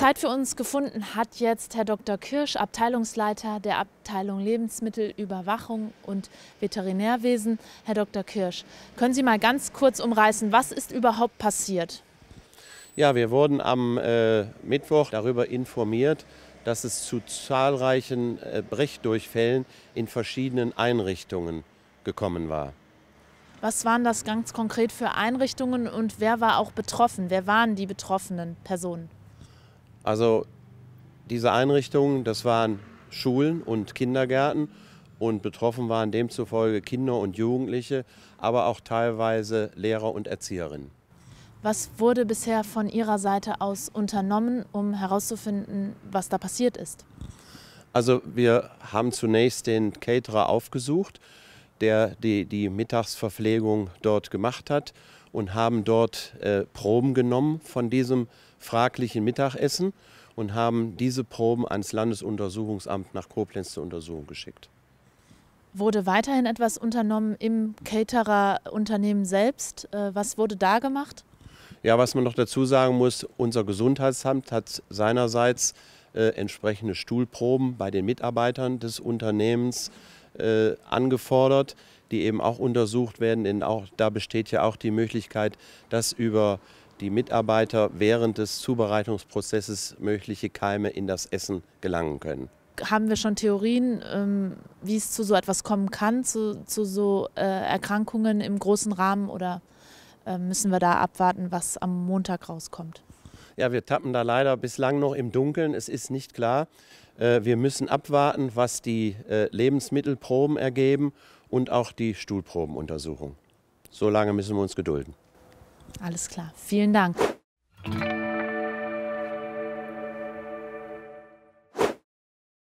Zeit für uns gefunden hat jetzt Herr Dr. Kirsch, Abteilungsleiter der Abteilung Lebensmittelüberwachung und Veterinärwesen. Herr Dr. Kirsch, können Sie mal ganz kurz umreißen, was ist überhaupt passiert? Ja, wir wurden am äh, Mittwoch darüber informiert, dass es zu zahlreichen äh, Brechdurchfällen in verschiedenen Einrichtungen gekommen war. Was waren das ganz konkret für Einrichtungen und wer war auch betroffen? Wer waren die betroffenen Personen? Also diese Einrichtungen, das waren Schulen und Kindergärten und betroffen waren demzufolge Kinder und Jugendliche, aber auch teilweise Lehrer und Erzieherinnen. Was wurde bisher von Ihrer Seite aus unternommen, um herauszufinden, was da passiert ist? Also wir haben zunächst den Caterer aufgesucht, der die, die Mittagsverpflegung dort gemacht hat und haben dort äh, Proben genommen von diesem fraglichen Mittagessen und haben diese Proben ans Landesuntersuchungsamt nach Koblenz zur Untersuchung geschickt. Wurde weiterhin etwas unternommen im Caterer-Unternehmen selbst? Äh, was wurde da gemacht? Ja, was man noch dazu sagen muss, unser Gesundheitsamt hat seinerseits äh, entsprechende Stuhlproben bei den Mitarbeitern des Unternehmens äh, angefordert, die eben auch untersucht werden. Denn auch, da besteht ja auch die Möglichkeit, dass über die Mitarbeiter während des Zubereitungsprozesses mögliche Keime in das Essen gelangen können. Haben wir schon Theorien, ähm, wie es zu so etwas kommen kann, zu, zu so äh, Erkrankungen im großen Rahmen oder äh, müssen wir da abwarten, was am Montag rauskommt? Ja, wir tappen da leider bislang noch im Dunkeln. Es ist nicht klar. Äh, wir müssen abwarten, was die äh, Lebensmittelproben ergeben und auch die Stuhlprobenuntersuchung. So lange müssen wir uns gedulden. Alles klar. Vielen Dank.